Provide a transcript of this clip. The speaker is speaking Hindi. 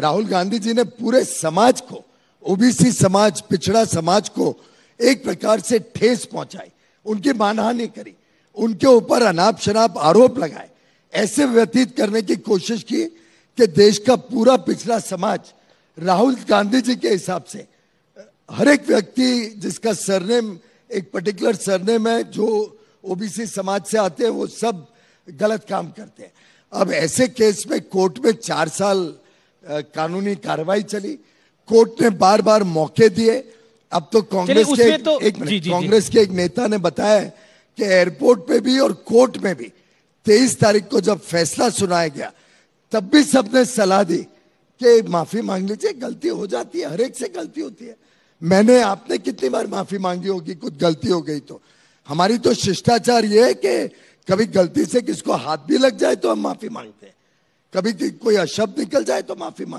राहुल गांधी जी ने पूरे समाज को ओबीसी समाज पिछड़ा समाज को एक प्रकार से ठेस पहुंचाई उनकी मानहानि करी उनके ऊपर अनाप शनाप आरोप लगाए ऐसे व्यतीत करने की कोशिश की कि देश का पूरा पिछड़ा समाज राहुल गांधी जी के हिसाब से हर एक व्यक्ति जिसका सरनेम एक पर्टिकुलर सरनेम है जो ओबीसी समाज से आते हैं वो सब गलत काम करते हैं अब ऐसे केस में कोर्ट में चार साल कानूनी कार्रवाई चली कोर्ट ने बार बार मौके दिए अब तो कांग्रेस के तो, एक कांग्रेस के एक नेता ने बताया कि एयरपोर्ट पे भी और कोर्ट में भी तेईस तारीख को जब फैसला सुनाया गया तब भी सबने सलाह दी कि माफी मांग लीजिए गलती हो जाती है हर एक से गलती होती है मैंने आपने कितनी बार माफी मांगी होगी कुछ गलती हो गई तो हमारी तो शिष्टाचार ये है कि कभी गलती से किसको हाथ भी लग जाए तो हम माफी मांगते हैं कभी कोई अशब्द निकल जाए तो माफी मांग